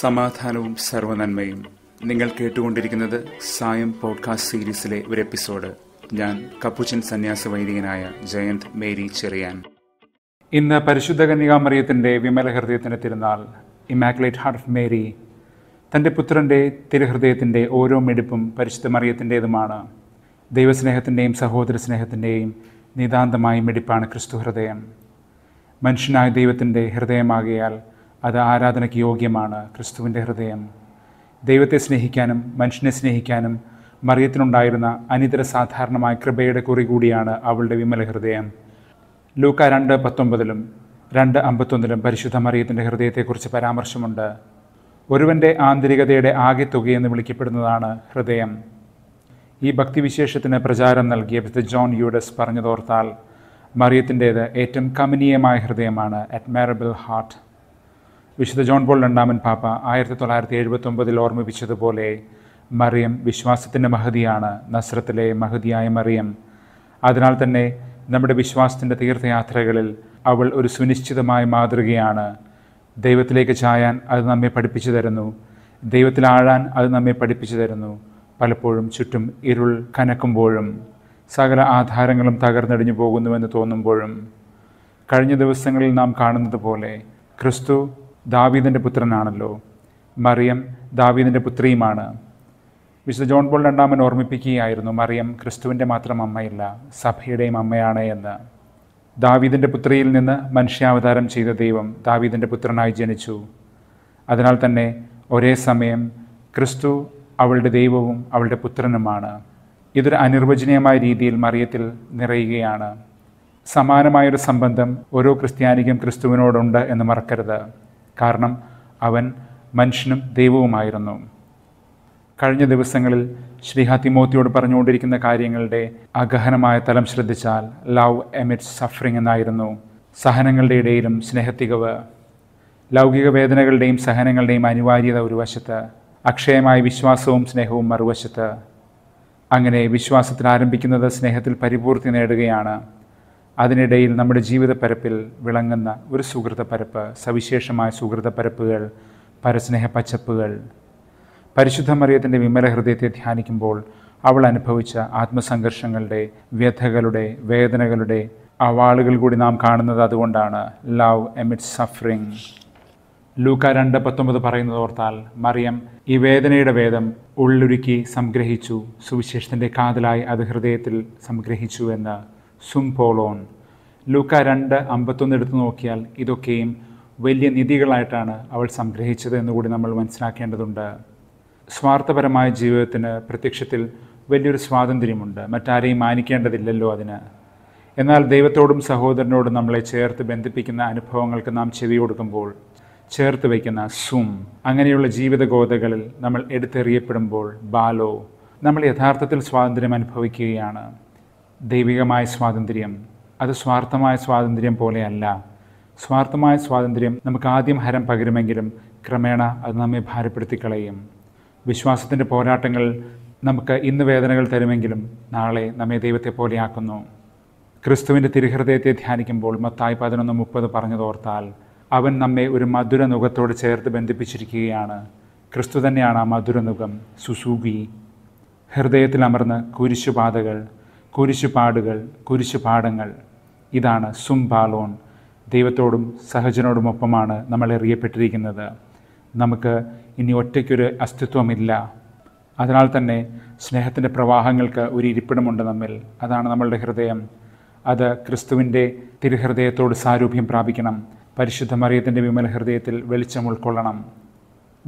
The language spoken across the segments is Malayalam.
സമാധാനവും സർവനന്മയും നിങ്ങൾ കേട്ടുകൊണ്ടിരിക്കുന്നത് സായം പോഡ്കാസ്റ്റ് സീരീസിലെ ഒരു എപ്പിസോഡ് ഞാൻ കപ്പുച്ചൻ സന്യാസ വൈദികനായ ജയന്ത് മേരി ചെറിയാൻ ഇന്ന് പരിശുദ്ധ കന്യകാമറിയത്തിൻ്റെ വിമല ഹൃദയത്തിൻ്റെ തിരുനാൾ ഇമാക്കുലേറ്റ് ഹാർട്ട് ഓഫ് മേരി തൻ്റെ പുത്രൻ്റെ തിരുഹൃദയത്തിൻ്റെ ഓരോ മെടുപ്പും പരിശുദ്ധ മറിയത്തിൻ്റേതുമാണ് ദൈവസ്നേഹത്തിൻ്റെയും സഹോദര സ്നേഹത്തിൻ്റെയും നിതാന്തമായ മിടിപ്പാണ് ക്രിസ്തു ഹൃദയം മനുഷ്യനായ ദൈവത്തിൻ്റെ ഹൃദയമാകിയാൽ അത് ആരാധനയ്ക്ക് യോഗ്യമാണ് ക്രിസ്തുവിൻ്റെ ഹൃദയം ദൈവത്തെ സ്നേഹിക്കാനും മനുഷ്യനെ സ്നേഹിക്കാനും മറിയത്തിനുണ്ടായിരുന്ന അനിതര സാധാരണമായ കൃപയുടെ കുറി കൂടിയാണ് അവളുടെ വിമല ഹൃദയം ലൂക്ക രണ്ട് പത്തൊമ്പതിലും രണ്ട് അമ്പത്തൊന്നിലും പരിശുദ്ധ മറിയത്തിൻ്റെ ഹൃദയത്തെക്കുറിച്ച് പരാമർശമുണ്ട് ഒരുവൻ്റെ ആന്തരികതയുടെ തുകയെന്ന് വിളിക്കപ്പെടുന്നതാണ് ഹൃദയം ഈ ഭക്തിവിശേഷത്തിന് പ്രചാരം നൽകിയ വിത്ത് ജോൺ യൂഡസ് പറഞ്ഞതോർത്താൽ മറിയത്തിൻ്റേത് ഏറ്റവും കമനീയമായ ഹൃദയമാണ് അഡ്മയറബിൾ ഹാർട്ട് വിശുദ്ധ ജോൺ പോൾ രണ്ടാമൻ പാപ്പ ആയിരത്തി തൊള്ളായിരത്തി ഒമ്പതിൽ ഓർമ്മിപ്പിച്ചതുപോലെ മറിയം വിശ്വാസത്തിൻ്റെ മഹതിയാണ് നസ്രത്തിലെ മഹതിയായ മറിയം അതിനാൽ തന്നെ നമ്മുടെ വിശ്വാസത്തിൻ്റെ തീർത്ഥയാത്രകളിൽ അവൾ ഒരു സുനിശ്ചിതമായ മാതൃകയാണ് ദൈവത്തിലേക്ക് ചായാൻ അത് നമ്മെ പഠിപ്പിച്ചു തരുന്നു ദൈവത്തിൽ ആഴാൻ അത് നമ്മെ പഠിപ്പിച്ചു തരുന്നു പലപ്പോഴും ചുറ്റും ഇരുൾ കനക്കുമ്പോഴും സകല ആധാരങ്ങളും തകർന്നടിഞ്ഞു പോകുന്നുവെന്ന് തോന്നുമ്പോഴും കഴിഞ്ഞ ദിവസങ്ങളിൽ നാം കാണുന്നത് പോലെ ക്രിസ്തു ദാവീദിൻ്റെ പുത്രനാണല്ലോ മറിയം ദാവീദിൻ്റെ പുത്രിയുമാണ് വിശുദ്ധ ജോൺ പോൾ രണ്ടാമൻ ഓർമ്മിപ്പിക്കുകയായിരുന്നു മറിയം ക്രിസ്തുവിൻ്റെ മാത്രം അമ്മയല്ല സഭയുടെയും അമ്മയാണ് എന്ന് ദാവീദിൻ്റെ പുത്രിയിൽ നിന്ന് മനുഷ്യാവതാരം ചെയ്ത ദൈവം ദാവീദിൻ്റെ പുത്രനായി ജനിച്ചു അതിനാൽ തന്നെ ഒരേ സമയം ക്രിസ്തു അവളുടെ ദൈവവും അവളുടെ പുത്രനുമാണ് ഇതൊരു അനിർവചനീയമായ രീതിയിൽ മറിയത്തിൽ നിറയുകയാണ് സമാനമായൊരു സംബന്ധം ഓരോ ക്രിസ്ത്യാനിക്കും ക്രിസ്തുവിനോടുണ്ട് എന്ന് മറക്കരുത് കാരണം അവൻ മനുഷ്യനും ദൈവവുമായിരുന്നു കഴിഞ്ഞ ദിവസങ്ങളിൽ ശ്രീഹ തിമോത്തിയോട് പറഞ്ഞുകൊണ്ടിരിക്കുന്ന കാര്യങ്ങളുടെ അഗഹനമായ തലം ശ്രദ്ധിച്ചാൽ ലവ് എമിറ്റ് സഫറിംഗ് എന്നായിരുന്നു സഹനങ്ങളുടെ ഇടയിലും സ്നേഹത്തികവ് ലൗകിക വേദനകളുടെയും സഹനങ്ങളുടെയും അനിവാര്യത ഒരു വശത്ത് അക്ഷയമായ വിശ്വാസവും സ്നേഹവും മറുവശത്ത് അങ്ങനെ വിശ്വാസത്തിൽ ആരംഭിക്കുന്നത് സ്നേഹത്തിൽ പരിപൂർത്തി നേടുകയാണ് അതിനിടയിൽ നമ്മുടെ ജീവിതപ്പരപ്പിൽ വിളങ്ങുന്ന ഒരു സുഹൃതപ്പരപ്പ് സവിശേഷമായ സുഹൃതപ്പരപ്പുകൾ പരസ്നേഹ പച്ചപ്പുകൾ പരിശുദ്ധ മറിയത്തിൻ്റെ വിമല ഹൃദയത്തെ ധ്യാനിക്കുമ്പോൾ അവൾ അനുഭവിച്ച ആത്മസംഘർഷങ്ങളുടെ വ്യഥകളുടെ വേദനകളുടെ അവാളുകൾ കൂടി നാം കാണുന്നത് അതുകൊണ്ടാണ് ലവ് എമിറ്റ് സഫറിങ് ലൂക്ക രണ്ട് പത്തൊമ്പത് പറയുന്നത് ഓർത്താൽ മറിയം ഈ വേദനയുടെ വേദം ഉള്ളുരുക്കി സംഗ്രഹിച്ചു സുവിശേഷത്തിൻ്റെ കാതലായി അത് ഹൃദയത്തിൽ സംഗ്രഹിച്ചു എന്ന് സുംപോളോൺ ലൂക്ക രണ്ട് അമ്പത്തൊന്ന് എടുത്തു നോക്കിയാൽ ഇതൊക്കെയും വലിയ നിധികളായിട്ടാണ് അവൾ സംഗ്രഹിച്ചത് എന്നുകൂടി നമ്മൾ മനസ്സിലാക്കേണ്ടതുണ്ട് സ്വാർത്ഥപരമായ ജീവിതത്തിന് പ്രത്യക്ഷത്തിൽ വലിയൊരു സ്വാതന്ത്ര്യമുണ്ട് മറ്റാരെയും മാനിക്കേണ്ടതില്ലല്ലോ അതിന് എന്നാൽ ദൈവത്തോടും സഹോദരനോടും നമ്മളെ ചേർത്ത് ബന്ധിപ്പിക്കുന്ന അനുഭവങ്ങൾക്ക് നാം ചെവി കൊടുക്കുമ്പോൾ ചേർത്ത് വയ്ക്കുന്ന സും അങ്ങനെയുള്ള ജീവിതഗോതകളിൽ നമ്മൾ എടുത്തെറിയപ്പെടുമ്പോൾ ബാലോ നമ്മൾ യഥാർത്ഥത്തിൽ സ്വാതന്ത്ര്യം അനുഭവിക്കുകയാണ് ദൈവികമായ സ്വാതന്ത്ര്യം അത് സ്വാർത്ഥമായ സ്വാതന്ത്ര്യം പോലെയല്ല സ്വാർത്ഥമായ സ്വാതന്ത്ര്യം നമുക്ക് ആദ്യം ഹരം പകരുമെങ്കിലും ക്രമേണ അത് നമ്മെ ഭാരപ്പെടുത്തി കളയും വിശ്വാസത്തിൻ്റെ പോരാട്ടങ്ങൾ നമുക്ക് ഇന്ന് വേദനകൾ തരുമെങ്കിലും നാളെ നമ്മെ ദൈവത്തെ പോലെയാക്കുന്നു ക്രിസ്തുവിൻ്റെ തിരുഹൃദയത്തെ ധ്യാനിക്കുമ്പോൾ മത്തായി പതിനൊന്ന് മുപ്പത് പറഞ്ഞതോർത്താൽ അവൻ നമ്മെ ഒരു മധുര നുഖത്തോട് ചേർത്ത് ബന്ധിപ്പിച്ചിരിക്കുകയാണ് ക്രിസ്തു തന്നെയാണ് ആ മധുരനുഖം സുസൂബി ഹൃദയത്തിൽ അമർന്ന് കുരിശുപാതകൾ കുരിശുപാടുകൾ കുരിശുപാടങ്ങൾ ഇതാണ് സുംബാലോൺ ദൈവത്തോടും സഹജനോടുമൊപ്പമാണ് നമ്മൾ എറിയപ്പെട്ടിരിക്കുന്നത് നമുക്ക് ഇനി ഒറ്റയ്ക്കൊരു അസ്തിത്വമില്ല അതിനാൽ തന്നെ സ്നേഹത്തിൻ്റെ പ്രവാഹങ്ങൾക്ക് ഒരു ഇരിപ്പിടമുണ്ട് നമ്മിൽ അതാണ് നമ്മളുടെ ഹൃദയം അത് ക്രിസ്തുവിൻ്റെ തിരുഹൃദയത്തോട് സാരൂപ്യം പ്രാപിക്കണം പരിശുദ്ധ മറിയത്തിൻ്റെ വിമല ഹൃദയത്തിൽ വെളിച്ചം ഉൾക്കൊള്ളണം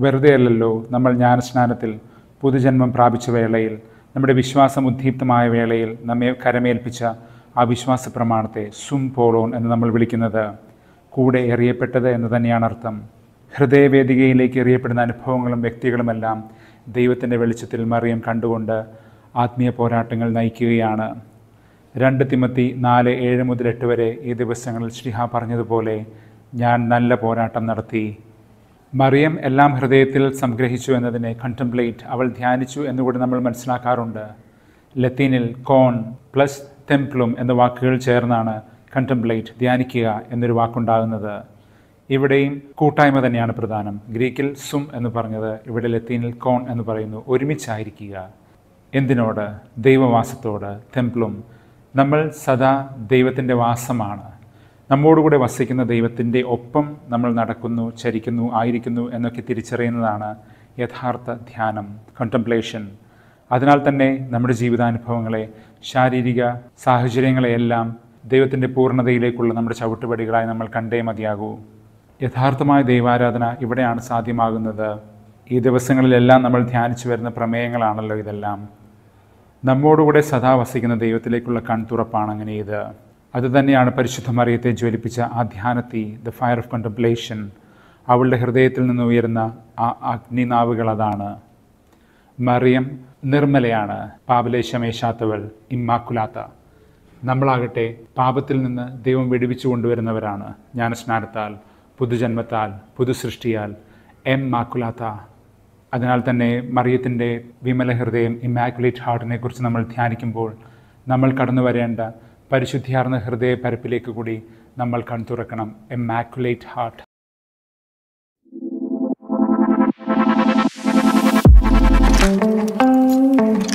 വെറുതെയല്ലല്ലോ നമ്മൾ ജ്ഞാനസ്നാനത്തിൽ പുതുജന്മം പ്രാപിച്ച വേളയിൽ നമ്മുടെ വിശ്വാസം ഉദ്ദീപ്തമായ വേളയിൽ നമ്മെ കരമേൽപ്പിച്ച ആ വിശ്വാസ പ്രമാണത്തെ സും പോളോൺ എന്ന് നമ്മൾ വിളിക്കുന്നത് കൂടെ എറിയപ്പെട്ടത് എന്ന് തന്നെയാണ് അർത്ഥം ഹൃദയവേദികയിലേക്ക് എറിയപ്പെടുന്ന അനുഭവങ്ങളും വ്യക്തികളുമെല്ലാം ദൈവത്തിൻ്റെ വെളിച്ചത്തിൽ മറിയം കണ്ടുകൊണ്ട് ആത്മീയ പോരാട്ടങ്ങൾ നയിക്കുകയാണ് രണ്ട് തിമത്തി നാല് ഏഴ് മുതൽ എട്ട് വരെ ഈ ദിവസങ്ങളിൽ ശ്രീഹ പറഞ്ഞതുപോലെ ഞാൻ നല്ല പോരാട്ടം നടത്തി മറിയം എല്ലാം ഹൃദയത്തിൽ സംഗ്രഹിച്ചു എന്നതിനെ കണ്ടംപ്ലേറ്റ് അവൾ ധ്യാനിച്ചു എന്നുകൂടി നമ്മൾ മനസ്സിലാക്കാറുണ്ട് ലത്തീനിൽ കോൺ പ്ലസ് തെംപ്ലും എന്ന വാക്കുകൾ ചേർന്നാണ് കണ്ടംപ്ലേറ്റ് ധ്യാനിക്കുക എന്നൊരു വാക്കുണ്ടാകുന്നത് ഇവിടെയും കൂട്ടായ്മ തന്നെയാണ് പ്രധാനം ഗ്രീക്കിൽ സും എന്ന് പറഞ്ഞത് ഇവിടെ ലത്തീനിൽ കോൺ എന്ന് പറയുന്നു ഒരുമിച്ചായിരിക്കുക എന്തിനോട് ദൈവവാസത്തോട് തെംപ്ലും നമ്മൾ സദാ ദൈവത്തിൻ്റെ വാസമാണ് നമ്മോടുകൂടെ വസിക്കുന്ന ദൈവത്തിൻ്റെ ഒപ്പം നമ്മൾ നടക്കുന്നു ചരിക്കുന്നു ആയിരിക്കുന്നു എന്നൊക്കെ തിരിച്ചറിയുന്നതാണ് യഥാർത്ഥ ധ്യാനം കണ്ടംപ്ലേഷൻ അതിനാൽ തന്നെ നമ്മുടെ ജീവിതാനുഭവങ്ങളെ ശാരീരിക സാഹചര്യങ്ങളെയെല്ലാം ദൈവത്തിൻ്റെ പൂർണ്ണതയിലേക്കുള്ള നമ്മുടെ ചവിട്ടുപടികളായി നമ്മൾ കണ്ടേ മതിയാകൂ യഥാർത്ഥമായ ദൈവാരാധന ഇവിടെയാണ് സാധ്യമാകുന്നത് ഈ ദിവസങ്ങളിലെല്ലാം നമ്മൾ ധ്യാനിച്ചു വരുന്ന പ്രമേയങ്ങളാണല്ലോ ഇതെല്ലാം നമ്മോടുകൂടെ സദാ വസിക്കുന്ന ദൈവത്തിലേക്കുള്ള കൺതുറപ്പാണ് അങ്ങനെ ഇത് അതുതന്നെയാണ് പരിശുദ്ധ മറിയത്തെ ജ്വലിപ്പിച്ച ആ ധ്യാനത്തി ദ ഫയർ ഓഫ് കണ്ടംപ്ലേഷൻ അവളുടെ ഹൃദയത്തിൽ നിന്ന് ഉയരുന്ന ആ അഗ്നിനാവുകൾ അതാണ് മറിയം നിർമ്മലയാണ് പാപലേശമേശാത്തവൾ ഇമ്മാക്കുലാത്ത നമ്മളാകട്ടെ പാപത്തിൽ നിന്ന് ദൈവം വെടിവിച്ചു കൊണ്ടുവരുന്നവരാണ് ജ്ഞാനസ്നാനത്താൽ പുതുജന്മത്താൽ പുതുസൃഷ്ടിയാൽ എം മാക്കുലാത്ത അതിനാൽ തന്നെ മറിയത്തിൻ്റെ വിമല ഹൃദയം ഇമാക്കുലേറ്റ് കുറിച്ച് നമ്മൾ ധ്യാനിക്കുമ്പോൾ നമ്മൾ കടന്നു വരേണ്ട പരിശുദ്ധിയാർന്ന ഹൃദയപ്പരപ്പിലേക്ക് കൂടി നമ്മൾ കൺതുറക്കണം എമാക്കുലേറ്റ് ഹാർട്ട് Thank you.